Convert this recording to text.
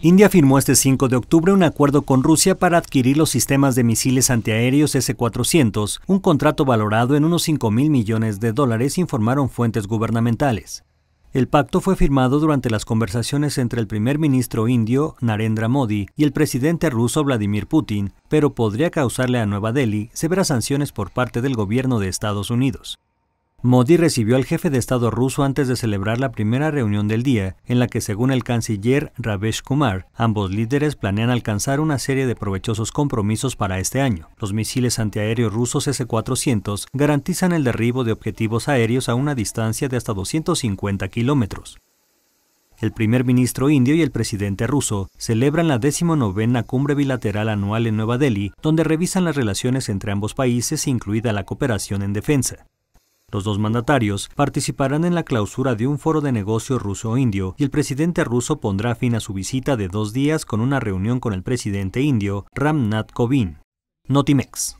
India firmó este 5 de octubre un acuerdo con Rusia para adquirir los sistemas de misiles antiaéreos S-400, un contrato valorado en unos 5 mil millones de dólares, informaron fuentes gubernamentales. El pacto fue firmado durante las conversaciones entre el primer ministro indio, Narendra Modi, y el presidente ruso Vladimir Putin, pero podría causarle a Nueva Delhi severas sanciones por parte del gobierno de Estados Unidos. Modi recibió al jefe de Estado ruso antes de celebrar la primera reunión del día, en la que, según el canciller Ravesh Kumar, ambos líderes planean alcanzar una serie de provechosos compromisos para este año. Los misiles antiaéreos rusos S-400 garantizan el derribo de objetivos aéreos a una distancia de hasta 250 kilómetros. El primer ministro indio y el presidente ruso celebran la decimonovena cumbre bilateral anual en Nueva Delhi, donde revisan las relaciones entre ambos países, incluida la cooperación en defensa. Los dos mandatarios participarán en la clausura de un foro de negocio ruso-indio y el presidente ruso pondrá fin a su visita de dos días con una reunión con el presidente indio Ramnath Kovind. Notimex.